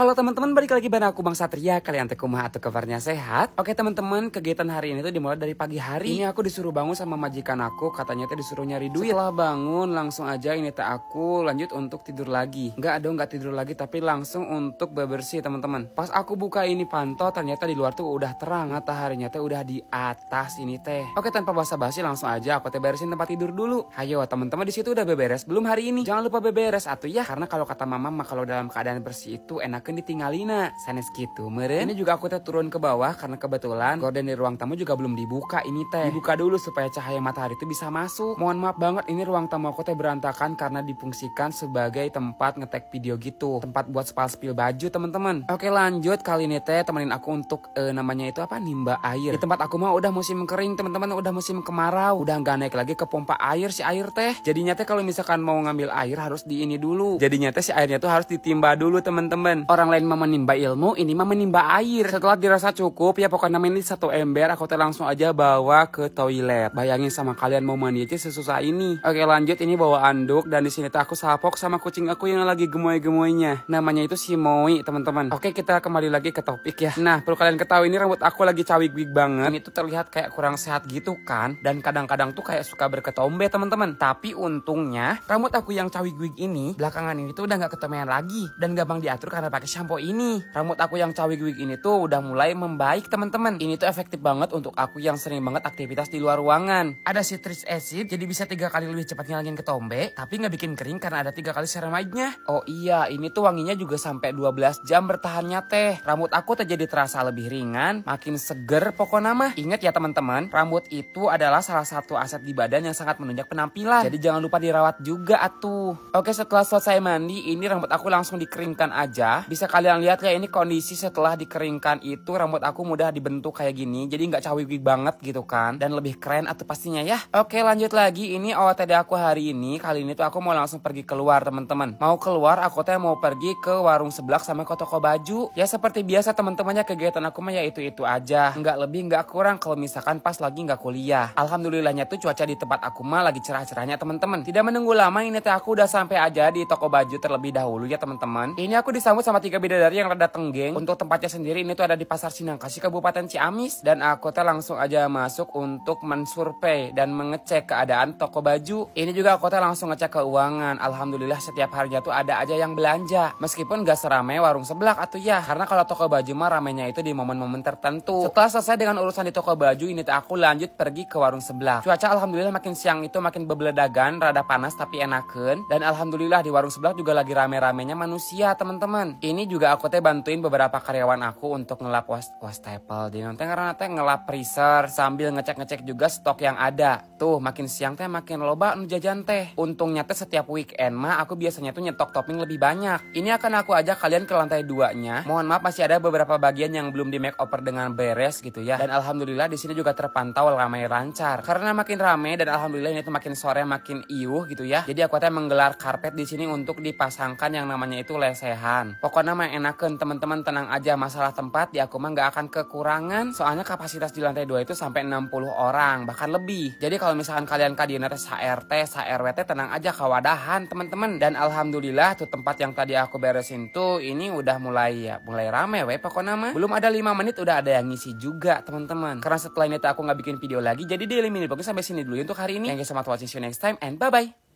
Halo teman-teman, balik lagi bareng aku Bang Satria. Kalian tekumah atau kabarnya sehat? Oke teman-teman, kegiatan hari ini tuh dimulai dari pagi hari. Ini aku disuruh bangun sama majikan aku, katanya tuh disuruh nyari duit. Setelah bangun, langsung aja ini teh aku lanjut untuk tidur lagi. Nggak ada nggak tidur lagi, tapi langsung untuk bebersih teman-teman. Pas aku buka ini pantau, ternyata di luar tuh udah terang, mataharinya tuh udah di atas ini teh. Oke tanpa basa-basi langsung aja aku teh beresin tempat tidur dulu. Hayo teman-teman di situ udah beberes belum hari ini? Jangan lupa beberes atuh ya, karena kalau kata mama kalau dalam keadaan bersih itu enak kan ditinggalina sanes gitu meren ini juga aku teh turun ke bawah karena kebetulan gorden di ruang tamu juga belum dibuka ini teh dibuka dulu supaya cahaya matahari itu bisa masuk mohon maaf banget ini ruang tamu aku teh berantakan karena dipungsikan sebagai tempat ngetek video gitu tempat buat spal spil baju teman-teman oke lanjut kali ini teh temenin aku untuk e, namanya itu apa nimba air di tempat aku mah udah musim kering teman-teman udah musim kemarau udah nggak naik lagi ke pompa air si air teh jadinya teh kalau misalkan mau ngambil air harus di ini dulu jadinya teh si airnya tuh harus ditimba dulu teman-teman orang lain mah menimba ilmu, ini mah menimba air. Setelah dirasa cukup, ya pokoknya ini satu ember, aku teh langsung aja bawa ke toilet. Bayangin sama kalian mau mandi aja sesusah ini. Oke lanjut, ini bawa anduk dan di sini tuh aku sapok sama kucing aku yang lagi gemoy-gemoynya. Namanya itu si Moi, teman-teman. Oke, kita kembali lagi ke topik ya. Nah, perlu kalian ketahui ini rambut aku lagi cawik wig banget. Itu terlihat kayak kurang sehat gitu kan. Dan kadang-kadang tuh kayak suka berketombe, teman-teman. Tapi untungnya, rambut aku yang cawik wig ini, belakangan ini tuh udah nggak ketemuan lagi. Dan gampang diatur karena pakai shampoo ini. Rambut aku yang cawig-wig ini tuh udah mulai membaik teman-teman. Ini tuh efektif banget untuk aku yang sering banget aktivitas di luar ruangan. Ada citrus acid jadi bisa tiga kali lebih cepat ngilangin ketombe, tapi nggak bikin kering karena ada tiga kali ceramidenya. Oh iya, ini tuh wanginya juga sampai 12 jam bertahannya teh. Rambut aku terjadi terasa lebih ringan, makin seger pokoknya mah. Ingat ya teman-teman, rambut itu adalah salah satu aset di badan yang sangat menunjang penampilan. Jadi jangan lupa dirawat juga atuh. Oke setelah selesai mandi, ini rambut aku langsung dikeringkan aja bisa kalian lihat kayak ini kondisi setelah dikeringkan itu rambut aku mudah dibentuk kayak gini. Jadi nggak cawiwi banget gitu kan. Dan lebih keren atau pastinya ya. Oke lanjut lagi ini OOTD aku hari ini. Kali ini tuh aku mau langsung pergi keluar teman-teman. Mau keluar aku tuh mau pergi ke warung sebelah sama ke toko baju. Ya seperti biasa teman-temannya kegiatan aku mah ya itu-itu aja. Nggak lebih nggak kurang kalau misalkan pas lagi nggak kuliah. Alhamdulillahnya tuh cuaca di tempat aku mah lagi cerah-cerahnya teman-teman. Tidak menunggu lama ini teh aku udah sampai aja di toko baju terlebih dahulu ya teman-teman. Ini aku disambut sama tiga bidadari yang rada tenggeng untuk tempatnya sendiri ini tuh ada di pasar Sinangkasi Kabupaten Ciamis dan aku teh langsung aja masuk untuk mensurvei dan mengecek keadaan toko baju ini juga aku teh langsung ngecek keuangan alhamdulillah setiap harinya tuh ada aja yang belanja meskipun gak seramai warung sebelah atau ya karena kalau toko baju mah ramenya itu di momen-momen tertentu setelah selesai dengan urusan di toko baju ini tuh aku lanjut pergi ke warung sebelah cuaca alhamdulillah makin siang itu makin bebeledagan rada panas tapi enakan dan alhamdulillah di warung sebelah juga lagi rame-ramenya manusia teman-teman ini juga aku teh bantuin beberapa karyawan aku untuk ngelap was wastafel di nanti karena teh ngelap freezer sambil ngecek-ngecek juga stok yang ada. Tuh makin siang teh makin loba nu jajan teh. Untungnya teh setiap weekend mah aku biasanya tuh nyetok topping lebih banyak. Ini akan aku ajak kalian ke lantai duanya. Mohon maaf masih ada beberapa bagian yang belum di make over dengan beres gitu ya. Dan alhamdulillah di sini juga terpantau ramai lancar. Karena makin ramai dan alhamdulillah ini tuh makin sore makin iuh gitu ya. Jadi aku teh menggelar karpet di sini untuk dipasangkan yang namanya itu lesehan. Pokoknya apa nama enakan teman-teman tenang aja masalah tempat ya aku mah nggak akan kekurangan soalnya kapasitas di lantai 2 itu sampai 60 orang bahkan lebih jadi kalau misalkan kalian kadina teh HRT HRWT tenang aja kawadahan teman-teman dan alhamdulillah tuh tempat yang tadi aku beresin tuh ini udah mulai ya mulai rame we pokoknya nama belum ada 5 menit udah ada yang ngisi juga teman-teman karena setelah ini tuh aku nggak bikin video lagi jadi daily mini pokoknya sampai sini dulu untuk hari ini thank you so much watching see you next time and bye bye